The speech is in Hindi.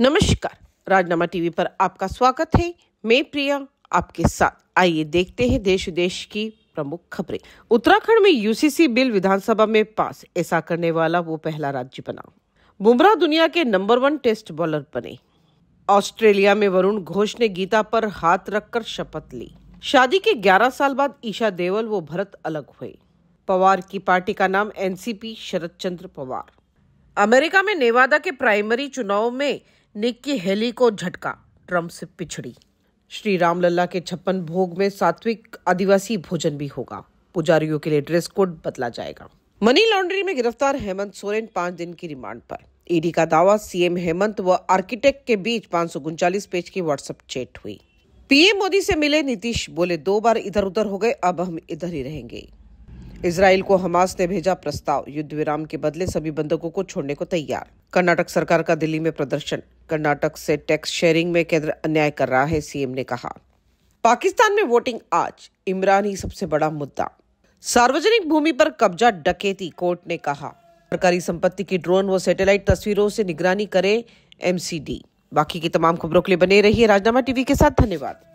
नमस्कार राजनामा टीवी पर आपका स्वागत है मैं प्रिया आपके साथ आइए देखते हैं देश विदेश की प्रमुख खबरें उत्तराखंड में यूसीसी बिल विधानसभा में पास ऐसा करने वाला वो पहला राज्य बना बुमराह दुनिया के नंबर वन टेस्ट बॉलर बने ऑस्ट्रेलिया में वरुण घोष ने गीता पर हाथ रखकर शपथ ली शादी के 11 साल बाद ईशा देवल वो भरत अलग हुए पवार की पार्टी का नाम एनसीपी शरद चंद्र पवार अमेरिका में नेवादा के प्राइमरी चुनाव में निक्की हेली को झटका ट्रम्प से पिछड़ी श्री रामलला के छप्पन भोग में सात्विक आदिवासी भोजन भी होगा पुजारियों के लिए ड्रेस कोड बदला जाएगा मनी लॉन्ड्री में गिरफ्तार हेमंत सोरेन पांच दिन की रिमांड पर ईडी का दावा सीएम हेमंत व आर्किटेक्ट के बीच पांच पेज की व्हाट्सएप चैट हुई पीएम मोदी से मिले नीतीश बोले दो बार इधर उधर हो गए अब हम इधर ही रहेंगे इसराइल को हमास ने भेजा प्रस्ताव युद्ध विराम के बदले सभी बंधकों को छोड़ने को तैयार कर्नाटक सरकार का दिल्ली में प्रदर्शन कर्नाटक से टैक्स शेयरिंग में केंद्र अन्याय कर रहा है सीएम ने कहा पाकिस्तान में वोटिंग आज इमरान ही सबसे बड़ा मुद्दा सार्वजनिक भूमि पर कब्जा डकेती कोर्ट ने कहा सरकारी संपत्ति की ड्रोन व सैटेलाइट तस्वीरों से निगरानी करे एमसीडी बाकी की तमाम खबरों के लिए बने रहिए राजनामा टीवी के साथ धन्यवाद